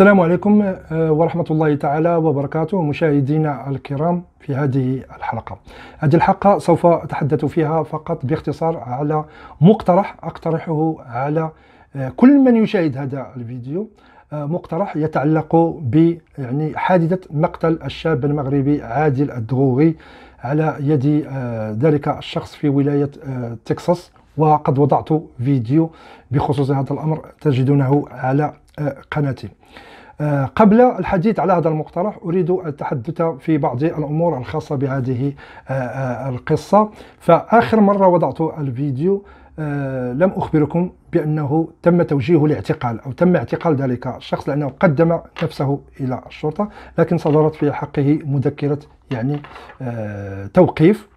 السلام عليكم آه، ورحمة الله تعالى وبركاته مشاهدينا الكرام في هذه الحلقة هذه الحلقة سوف أتحدث فيها فقط باختصار على مقترح أقترحه على آه، كل من يشاهد هذا الفيديو آه، مقترح يتعلق ب يعني حادثة مقتل الشاب المغربي عادل الدغوغي على يد ذلك الشخص في ولاية تكساس وقد وضعت فيديو بخصوص هذا الأمر تجدونه على قناتي آه، قبل الحديث على هذا المقترح أريد التحدث في بعض الأمور الخاصة بهذه آه، آه، القصة فآخر نعم. مرة وضعت الفيديو لم أخبركم بأنه تم توجيهه لاعتقال أو تم اعتقال ذلك الشخص لأنه قدم نفسه إلى الشرطة لكن صدرت في حقه مذكرة يعني توقيف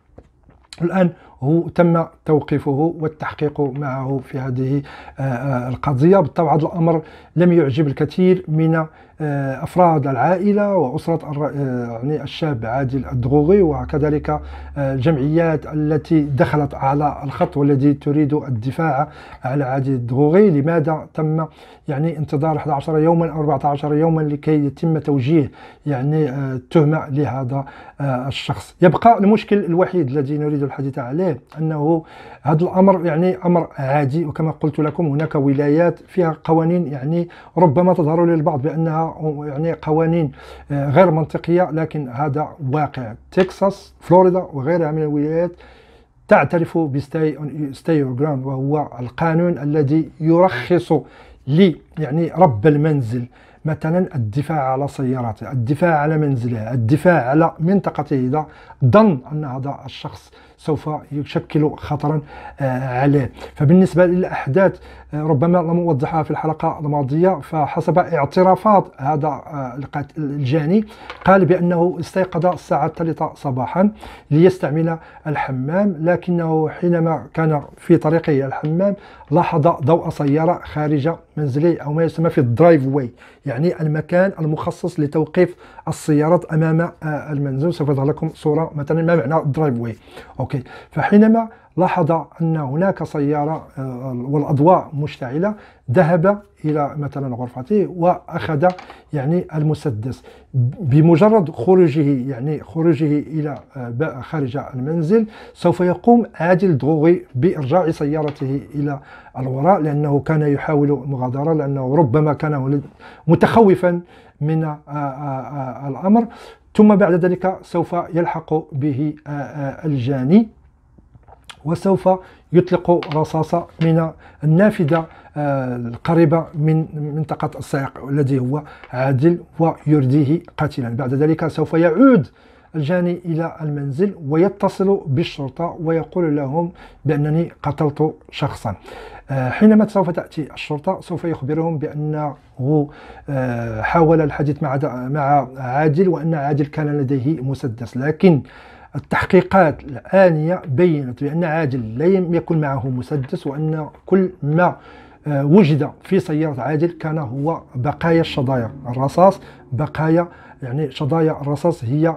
الآن هو تم توقيفه والتحقيق معه في هذه آه، آه، القضية بالطبع هذا الأمر لم يعجب الكثير من آه، افراد العائله واسره يعني الشاب عادل الدغوغي وكذلك الجمعيات التي دخلت على الخط والذي تريد الدفاع على عادل الدغوغي لماذا تم يعني انتظار 11 يوما او 14 يوما لكي يتم توجيه يعني التهمه لهذا الشخص يبقى المشكل الوحيد الذي نريد الحديث عليه صحيح انه هذا الامر يعني امر عادي وكما قلت لكم هناك ولايات فيها قوانين يعني ربما تظهر للبعض بانها يعني قوانين آه، غير منطقيه لكن هذا واقع تكساس فلوريدا وغيرها من الولايات تعترف بستاي ستاي جراوند وهو القانون الذي يرخص لي يعني رب المنزل مثلا الدفاع على سيارته الدفاع على منزله الدفاع على منطقته إذا ظن أن هذا الشخص سوف يشكل خطرا آه، عليه فبالنسبة للأحداث آه، ربما لم أوضحها في الحلقة الماضية فحسب اعترافات هذا آه، الجاني قال بأنه استيقظ الساعة الثالثة صباحا ليستعمل الحمام لكنه حينما كان في طريقه الحمام لاحظ ضوء سيارة خارج منزلي أو ما يسمى في الدرايف واي يعني المكان المخصص لتوقيف السيارات أمام آه، المنزل سوف أظهر لكم صورة مثلا ما معنى الدرايف واي أوكي فحينما لاحظ أن هناك سيارة آه، والأضواء مشتعلة ذهب إلى مثلا غرفته وأخذ يعني المسدس بمجرد خروجه يعني خروجه إلى آه، خارج المنزل سوف يقوم عادل دغوغي بإرجاع سيارته إلى الوراء لأنه كان يحاول المغادرة لأنه ربما كان متخوفا من آه، الأمر ثم بعد ذلك سوف يلحق به الجاني وسوف يطلق رصاصة من النافذة آه، القريبة من منطقة السائق الذي هو عادل ويرديه قاتلا بعد ذلك سوف يعود الجاني إلى المنزل ويتصل بالشرطة ويقول لهم بأنني قتلت شخصا آه، حينما سوف تأتي الشرطة سوف يخبرهم بأنه آه، حاول الحديث مع مع عادل وأن عادل كان لديه مسدس لكن التحقيقات الآنية بينت بأن عادل لم يكن معه مسدس وأن كل ما آه، وجد في سيارة عادل كان هو بقايا الشظايا الرصاص بقايا يعني شظايا الرصاص هي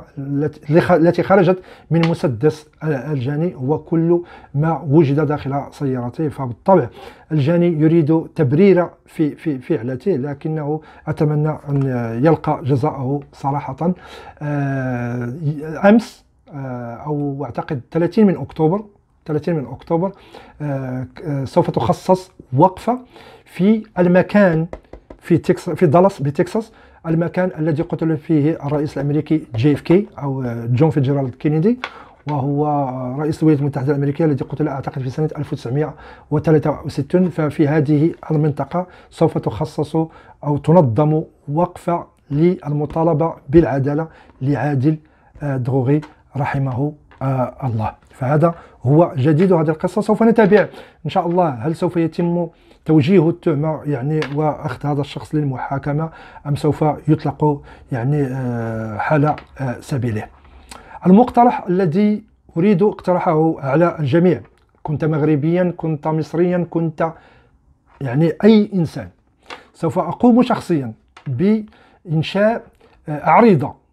التي خرجت من مسدس الجاني هو كل ما وجد داخل سيارته فبالطبع الجاني يريد تبرير في في فعلته لكنه اتمنى ان يلقى جزاءه صراحه آه، امس آه، او اعتقد 30 من اكتوبر 30 من اكتوبر آه، آه، سوف تخصص وقفه في المكان في تكس في دالاس بتكساس المكان الذي قتل فيه الرئيس الامريكي جي اف كي او جون فيجرالد كينيدي وهو رئيس الولايات المتحده الامريكيه الذي قتل اعتقد في سنه 1963 ففي هذه المنطقه سوف تخصص او تنظم وقفه للمطالبه بالعداله لعادل دغوغي رحمه آه، الله فهذا هو جديد هذه القصة سوف نتابع إن شاء الله هل سوف يتم توجيه التهمة يعني وأخذ هذا الشخص للمحاكمة أم سوف يطلق يعني آه، حال آه، سبيله المقترح الذي أريد اقترحه على الجميع كنت مغربيا كنت مصريا كنت يعني أي إنسان سوف أقوم شخصيا بإنشاء عريضة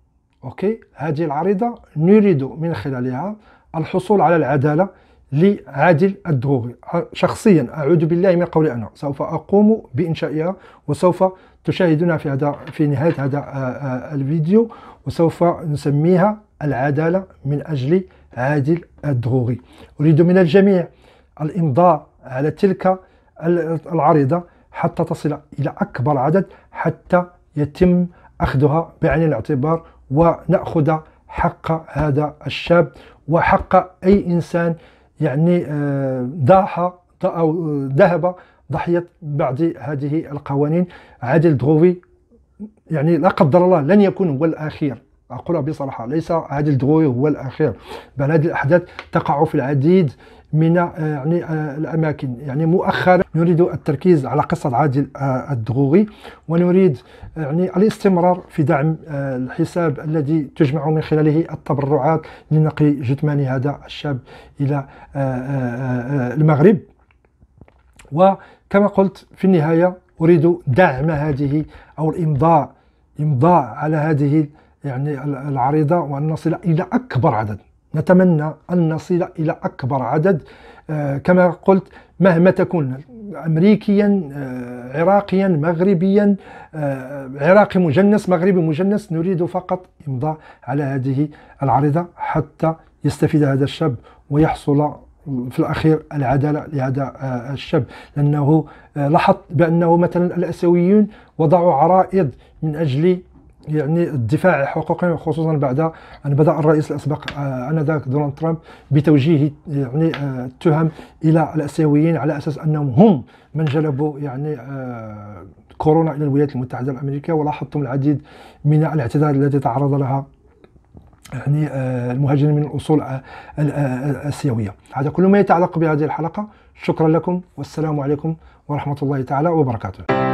اوكي هذه العريضه نريد من خلالها الحصول على العداله لعادل الدغوغي شخصيا اعوذ بالله من قولي انا سوف اقوم بانشائها وسوف تشاهدونها في هذا في نهايه هذا آه، آه، الفيديو وسوف نسميها العداله من اجل عادل الدغوغي اريد من الجميع الامضاء على تلك العريضه حتى تصل الى اكبر عدد حتى يتم اخذها بعين الاعتبار ونأخذ حق هذا الشاب وحق أي إنسان يعني آه، ضاح أو ذهب ضحية بعض هذه القوانين عادل دغوي يعني لا قدر الله لن يكون هو الأخير أقولها بصراحة ليس هذا الدغوي هو الأخير بل هذه الأحداث تقع في العديد من آه، يعني آه، الاماكن يعني مؤخرا نريد التركيز على قصه عادل آه، الدغوغي ونريد يعني الاستمرار في دعم الحساب الذي تجمع من خلاله التبرعات لنقل جثمان هذا الشاب الى المغرب وكما قلت في النهايه اريد دعم هذه او الامضاء امضاء على هذه يعني العريضة وأن نصل إلى أكبر عدد نتمنى أن نصل إلى أكبر عدد آه، كما قلت مهما تكون أمريكيا آه، عراقيا مغربيا آه، عراقي مجنس مغربي مجنس نريد فقط إمضاء على هذه العريضة حتى يستفيد هذا الشاب ويحصل في الاخير العداله لهذا الشاب لانه لاحظ بانه مثلا الأسويون وضعوا عرائض من اجل يعني الدفاع حقوقي خصوصا بعد ان بدا الرئيس الاسبق آه، انذاك دونالد ترامب بتوجيه يعني آه، التهم الى الاسيويين على اساس انهم هم من جلبوا يعني آه، كورونا الى الولايات المتحده الامريكيه ولاحظتم العديد من الاعتداءات التي تعرض لها يعني المهاجرين من الاصول الاسيويه هذا كل ما يتعلق بهذه الحلقه شكرا لكم والسلام عليكم ورحمه الله تعالى وبركاته